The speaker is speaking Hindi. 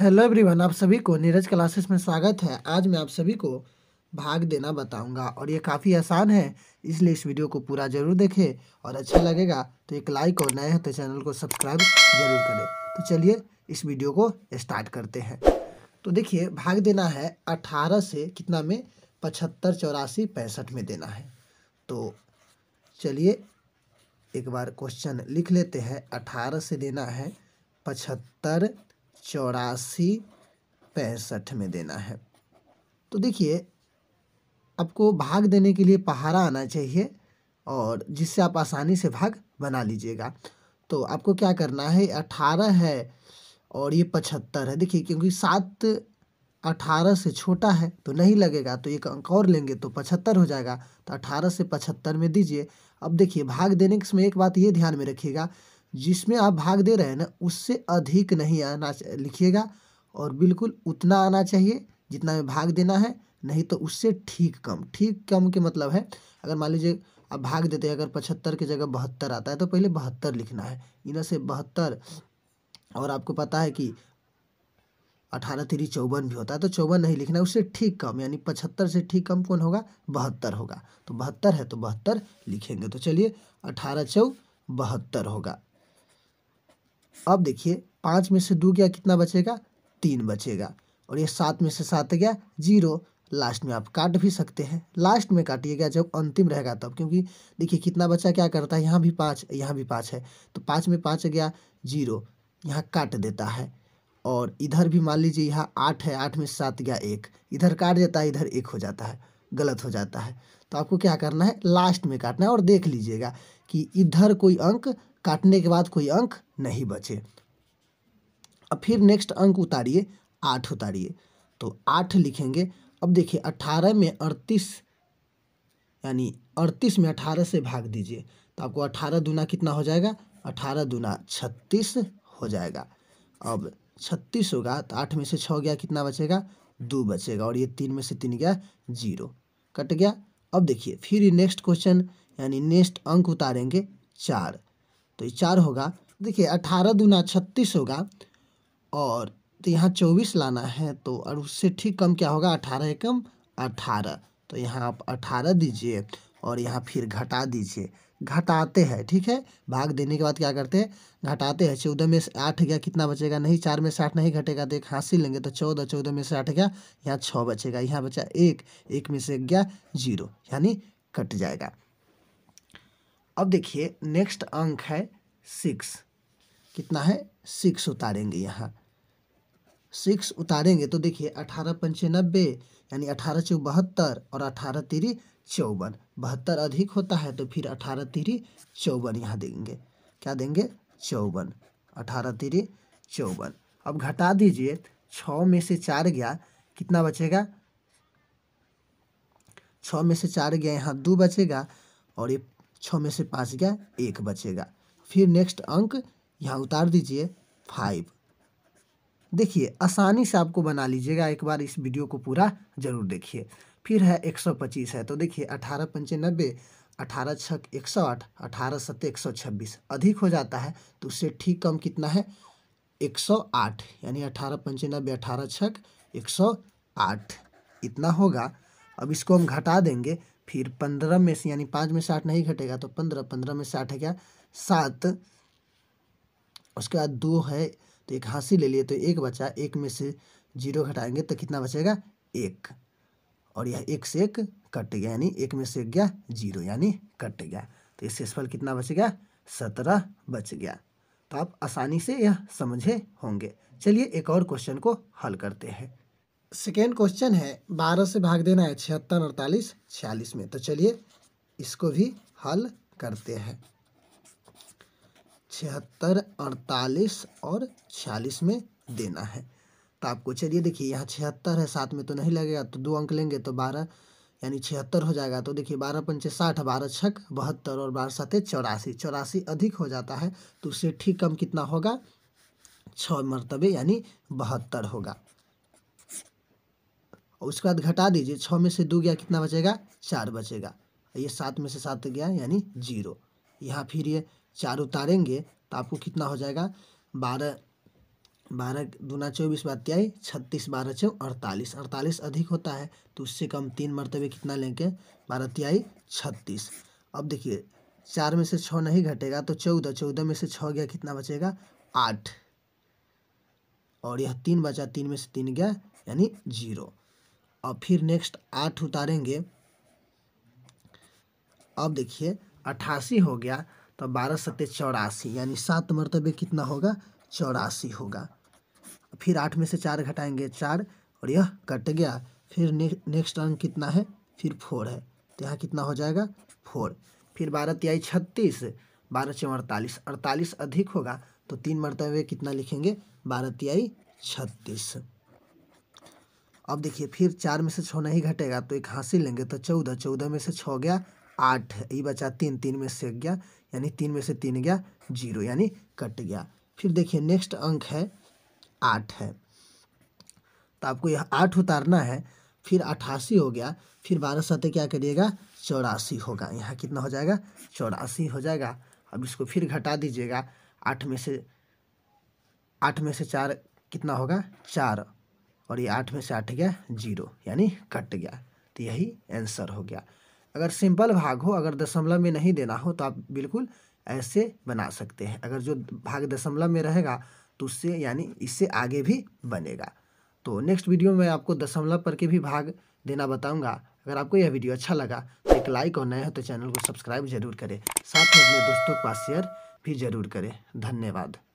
हेलो एवरीवन आप सभी को नीरज क्लासेस में स्वागत है आज मैं आप सभी को भाग देना बताऊंगा और ये काफ़ी आसान है इसलिए इस वीडियो को पूरा जरूर देखें और अच्छा लगेगा तो एक लाइक और नए हैं तो चैनल को सब्सक्राइब जरूर करें तो चलिए इस वीडियो को स्टार्ट करते हैं तो देखिए भाग देना है अठारह से कितना में पचहत्तर चौरासी पैंसठ में देना है तो चलिए एक बार क्वेश्चन लिख लेते हैं अठारह से देना है पचहत्तर चौरासी पैंसठ में देना है तो देखिए आपको भाग देने के लिए पहारा आना चाहिए और जिससे आप आसानी से भाग बना लीजिएगा तो आपको क्या करना है अठारह है और ये पचहत्तर है देखिए क्योंकि सात अठारह से छोटा है तो नहीं लगेगा तो एक अंक और लेंगे तो पचहत्तर हो जाएगा तो अठारह से पचहत्तर में दीजिए अब देखिए भाग देने के समय एक बात ये ध्यान में रखिएगा जिसमें आप भाग दे रहे हैं ना उससे अधिक नहीं आना लिखिएगा और बिल्कुल उतना आना चाहिए जितना में भाग देना है नहीं तो उससे ठीक कम ठीक कम के मतलब है अगर मान लीजिए आप भाग देते हैं अगर पचहत्तर की जगह बहत्तर आता है तो पहले बहत्तर लिखना है इन से बहत्तर और आपको पता है कि अठारह तीरी चौवन भी होता है तो चौवन नहीं लिखना है उससे ठीक कम यानी पचहत्तर से ठीक कम कौन होगा बहत्तर होगा तो बहत्तर है तो बहत्तर लिखेंगे तो चलिए अठारह चौ बहत्तर होगा अब देखिए पाँच में से दो गया कितना बचेगा तीन बचेगा और ये सात में से सात गया जीरो लास्ट में आप काट भी सकते हैं लास्ट में काटिएगा जब अंतिम रहेगा तब क्योंकि देखिए कितना बच्चा क्या करता है यहाँ भी पाँच यहाँ भी पाँच है तो पाँच में पाँच गया जीरो यहाँ काट देता है और इधर भी मान लीजिए यहाँ आठ है आठ में सात गया एक इधर काट जाता है इधर एक हो जाता है गलत हो जाता है तो आपको क्या करना है लास्ट में काटना है और देख लीजिएगा कि इधर कोई अंक काटने के बाद कोई अंक नहीं बचे अब फिर नेक्स्ट अंक उतारिए आठ उतारिए तो आठ लिखेंगे अब देखिए अट्ठारह में अड़तीस यानी अड़तीस में अठारह से भाग दीजिए तो आपको अठारह दुना कितना हो जाएगा अठारह दुना छत्तीस हो जाएगा अब छत्तीस होगा तो आठ में से छः गया कितना बचेगा दो बचेगा और ये तीन में से तीन गया जीरो कट गया अब देखिए फिर नेक्स्ट क्वेश्चन यानी नेक्स्ट अंक उतारेंगे चार तो ये चार होगा देखिए अठारह दूना छत्तीस होगा और तो यहाँ चौबीस लाना है तो और उससे ठीक कम क्या होगा अठारह एकम अठारह तो यहाँ आप अठारह दीजिए और यहाँ फिर घटा दीजिए घटाते हैं ठीक है भाग देने के बाद क्या करते हैं घटाते हैं चौदह में से आठ गया कितना बचेगा नहीं चार में से आठ नहीं घटेगा तो एक हाँसी लेंगे तो चौदह चौदह में से आठ गया यहाँ छः बचेगा यहाँ बचा एक एक में से गया जीरो यानी कट जाएगा अब देखिए नेक्स्ट अंक है सिक्स कितना है सिक्स उतारेंगे यहाँ सिक्स उतारेंगे तो देखिए अठारह पंचे नब्बे यानी अठारह चौ बहत्तर और अठारह तेरी चौवन बहत्तर अधिक होता है तो फिर अठारह तिरी चौवन यहाँ देंगे क्या देंगे चौवन अठारह तिरी चौवन अब घटा दीजिए छ में से चार गया कितना बचेगा छ में से चार गया यहाँ दो बचेगा और ये छ में से पाँच गया एक बचेगा फिर नेक्स्ट अंक यहाँ उतार दीजिए फाइव देखिए आसानी से आपको बना लीजिएगा एक बार इस वीडियो को पूरा जरूर देखिए फिर है एक सौ पच्चीस है तो देखिए अठारह पंचे नब्बे अठारह छक एक सौ आठ अठारह सत्तर एक सौ छब्बीस अधिक हो जाता है तो उससे ठीक कम कितना है एक सौ आठ यानी अठारह नब्बे अठारह छक एक सौ आठ इतना होगा अब इसको हम घटा देंगे फिर पंद्रह में से यानी पाँच में से आठ नहीं घटेगा तो पंद्रह पंद्रह में से आठ है क्या सात उसके बाद दो है तो एक हाँसी ले लिए तो एक बचा एक में से जीरो घटाएंगे तो कितना बचेगा एक और यह एक से एक कट गया यानी एक में से गया जीरो यानी कट गया तो फल कितना बच गया सत्रह बच गया तो आप आसानी से यह समझे होंगे चलिए एक और क्वेश्चन को हल करते हैं सेकेंड क्वेश्चन है बारह से भाग देना है छिहत्तर अड़तालीस छियालीस में तो चलिए इसको भी हल करते हैं छिहत्तर अड़तालीस और छियालीस में देना है तो आपको चलिए देखिए यहाँ छिहत्तर है साथ में तो नहीं लगेगा तो दो अंक लेंगे तो बारह यानी छिहत्तर हो जाएगा तो देखिए बारह पंचे साठ बारह छक बहत्तर और बारह सात चौरासी चौरासी अधिक हो जाता है तो उससे ठीक कम कितना होगा छः मरतबे यानी बहत्तर होगा और उसके बाद घटा दीजिए छः में से दो गया कितना बचेगा चार बचेगा ये सात में से सात गया यानी जीरो यहाँ फिर ये चार उतारेंगे तो आपको कितना हो जाएगा बारह बारह दूना चौबीस बत्याई छत्तीस बारह चौ अड़तालीस अड़तालीस अधिक होता है तो उससे कम तीन मरतबे कितना लेंगे बारह त्याई छत्तीस अब देखिए चार में से छः नहीं घटेगा तो चौदह चौदह में से छः गया कितना बचेगा आठ और यह तीन बचा तीन में से तीन गया यानी जीरो और फिर नेक्स्ट आठ उतारेंगे अब देखिए अट्ठासी हो गया तो बारह सत्ते चौरासी यानी सात मरतबे कितना होगा चौरासी होगा फिर आठ में से चार घटाएंगे चार और यह कट गया फिर ने, नेक्स्ट अंक कितना है फिर फोर है तो यहाँ कितना हो जाएगा फोर फिर बारह त्याई छत्तीस बारह चौ अड़तालीस अड़तालीस अधिक होगा तो तीन मरतबे कितना लिखेंगे बारह त्याई छत्तीस अब देखिए फिर चार में से छः नहीं घटेगा तो एक हासिल लेंगे तो चौदह चौदह में से छः गया आठ ये बचा तीन तीन में से गया यानी तीन में से तीन गया जीरो यानी कट गया फिर देखिए नेक्स्ट अंक है आठ है तो आपको यह आठ उतारना है फिर अठासी हो गया फिर बारह सतह क्या करिएगा चौरासी होगा यहाँ कितना हो जाएगा चौरासी हो जाएगा अब इसको फिर घटा दीजिएगा आठ में से आठ में से चार कितना होगा चार और ये आठ में से आठ गया जीरो यानी कट गया तो यही आंसर हो गया अगर सिंपल भाग हो अगर दशमलव में नहीं देना हो तो आप बिल्कुल ऐसे बना सकते हैं अगर जो भाग दशमलव में रहेगा तो उससे यानी इससे आगे भी बनेगा तो नेक्स्ट वीडियो में आपको दशमलव पर के भी भाग देना बताऊंगा अगर आपको यह वीडियो अच्छा लगा तो एक लाइक और नए हो तो चैनल को सब्सक्राइब जरूर करें साथ में अपने दोस्तों के पास शेयर भी जरूर करें धन्यवाद